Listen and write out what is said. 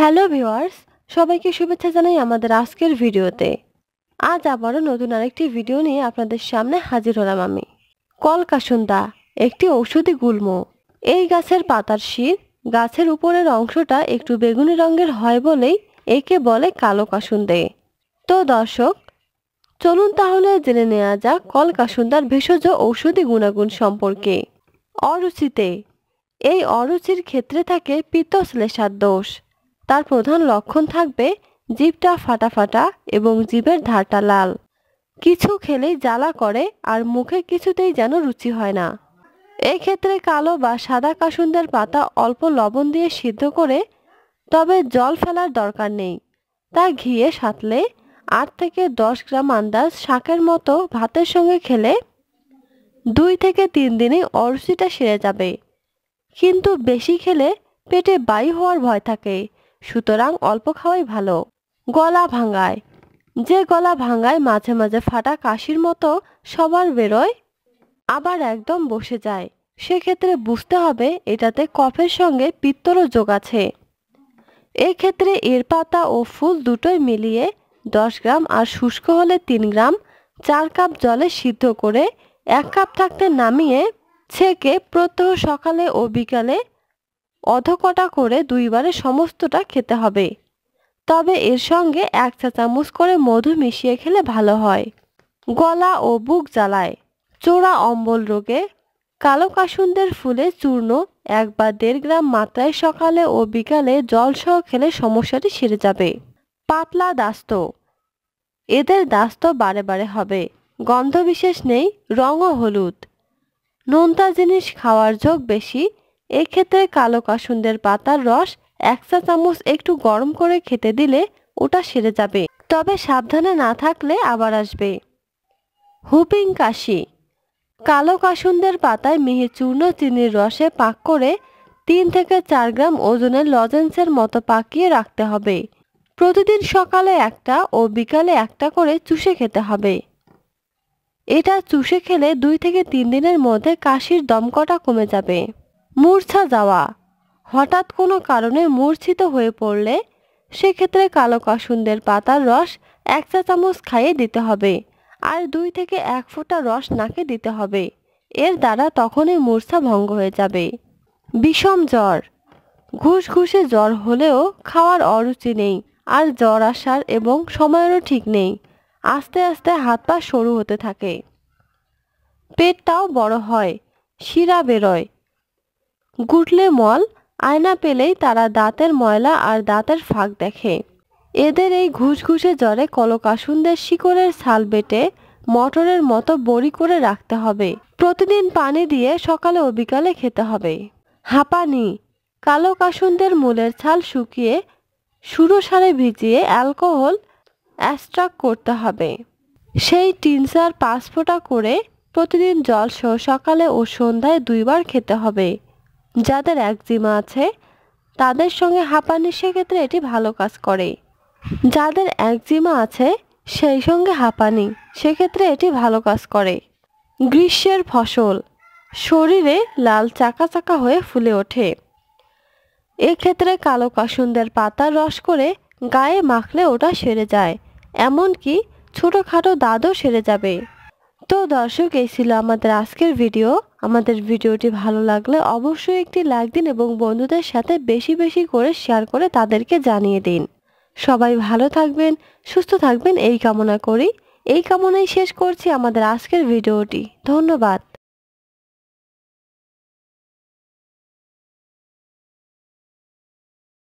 hello viewers সবাইকে শুভেচ্ছা জানাই আমাদের আজকের ভিডিওতে আজ আবারও নতুন আরেকটি ভিডিও নিয়ে আপনাদের সামনে হাজির হলাম আমি কলকাসুন্দা একটি ঔষধি গুল্ম এই গাছের পাতার শীত গাছের উপরের অংশটা একটু বেগুনি রঙের হয় বলেই একে বলে কালো কাসুন্দে তো দর্শক চলুন তাহলে জেনে নেওয়া যাক কলকাসুন্দার ভেষজ ঔষধি গুণাগুণ সম্পর্কে অরুচিতে এই অরুচির ক্ষেত্রে থাকে পিতশ্লেষার দোষ তার প্রধান লক্ষণ থাকবে জিভটা ফাটা ফাটা এবং জিভের ধারটা লাল কিছু খেলেই জ্বালা করে আর মুখে কিছুতেই যেন রুচি হয় না এক্ষেত্রে কালো বা সাদা কাসুন্দের পাতা অল্প লবণ দিয়ে সিদ্ধ করে তবে জল ফেলার দরকার নেই তা ঘিয়ে সাঁতলে আট থেকে দশ গ্রাম আন্দাজ শাকের মতো ভাতের সঙ্গে খেলে দুই থেকে তিন দিনে অরুচিটা সেরে যাবে কিন্তু বেশি খেলে পেটে বায়ু হওয়ার ভয় থাকে সুতরাং অল্প খাওয়াই ভালো গলা ভাঙায় যে গলা ভাঙায় মাঝে মাঝে ফাটা কাশির মতো সবার বেরোয় আবার একদম বসে যায় সেক্ষেত্রে বুঝতে হবে এটাতে কফের সঙ্গে পিত্তরও যোগ আছে এক্ষেত্রে এর পাতা ও ফুল দুটোই মিলিয়ে দশ গ্রাম আর শুষ্ক হলে তিন গ্রাম চার কাপ জলে সিদ্ধ করে এক কাপ থাকতে নামিয়ে ছেঁকে প্রত্যহ সকালে ও বিকালে অধকটা করে দুইবারে সমস্তটা খেতে হবে তবে এর সঙ্গে এক চা চামচ করে মধু মিশিয়ে খেলে ভালো হয় গলা ও বুক জ্বালায় চোরা অম্বল রোগে কালো কাসুন্দের ফুলে চূর্ণ এক বা দেড় গ্রাম মাত্রায় সকালে ও বিকালে জলসহ খেলে সমস্যাটি সেরে যাবে পাতলা দাস্ত এদের দাস্ত বারে বারে হবে গন্ধ বিশেষ নেই রঙও হলুদ নোনতা জিনিস খাওয়ার যোগ বেশি এক্ষেত্রে কালো কাসুন্দের পাতার রস এক চা চামচ একটু গরম করে খেতে দিলে ওটা সেরে যাবে তবে সাবধানে না থাকলে আবার আসবে হুপিং কাশি কালো কাসুন্দের পাতায় মিহি চূর্ণ চিনির রসে পাক করে তিন থেকে চার গ্রাম ওজনের লজেন্সের মতো পাকিয়ে রাখতে হবে প্রতিদিন সকালে একটা ও বিকালে একটা করে চুষে খেতে হবে এটা চুষে খেলে দুই থেকে তিন দিনের মধ্যে কাশির দমকটা কমে যাবে মূর্ছা যাওয়া হঠাৎ কোনো কারণে মূর্ছিত হয়ে পড়লে সেক্ষেত্রে কালো কাসুন্দের পাতার রস এক চা চামচ খাইয়ে দিতে হবে আর দুই থেকে এক ফোঁটা রস নাকে দিতে হবে এর দ্বারা তখনই মূর্ছা ভঙ্গ হয়ে যাবে বিষম জ্বর ঘুষ ঘুষে জ্বর হলেও খাওয়ার অরুচি নেই আর জ্বর আসার এবং সময়েরও ঠিক নেই আস্তে আস্তে হাত পা সরু হতে থাকে পেটটাও বড় হয় শিরা বেরোয় গুটলে মল আয়না পেলেই তারা দাঁতের ময়লা আর দাঁতের ফাঁক দেখে এদের এই ঘুষঘুষে জ্বরে কলকাসুনদের শিকড়ের ছাল বেটে মটরের মতো বড়ি করে রাখতে হবে প্রতিদিন পানি দিয়ে সকালে ও বিকালে খেতে হবে হাঁপানি কালো কাসুনদের মূলের ছাল শুকিয়ে শুরু সারে ভিজিয়ে অ্যালকোহল অ্যাস্ট্রাক করতে হবে সেই টিনসার পাঁচ ফোঁটা করে প্রতিদিন জল সহ সকালে ও সন্ধ্যায় দুইবার খেতে হবে যাদের একজিমা আছে তাদের সঙ্গে হাঁপানি সেক্ষেত্রে এটি ভালো কাজ করে যাদের একজিমা আছে সেই সঙ্গে হাঁপানি সেক্ষেত্রে এটি ভালো কাজ করে গ্রীষ্মের ফসল শরীরে লাল চাকা চাকা হয়ে ফুলে ওঠে এক্ষেত্রে কালো কাসুন্দের পাতার রস করে গায়ে মাখলে ওটা সেরে যায় এমনকি ছোটোখাটো দাঁতও সেরে যাবে তো দর্শক এই ছিল আমাদের আজকের ভিডিও আমাদের ভিডিওটি ভালো লাগলে অবশ্যই একটি লাইক দিন এবং বন্ধুদের সাথে বেশি বেশি করে শেয়ার করে তাদেরকে জানিয়ে দিন সবাই ভালো থাকবেন সুস্থ থাকবেন এই কামনা করি এই কামনাই শেষ করছি আমাদের আজকের ভিডিওটি ধন্যবাদ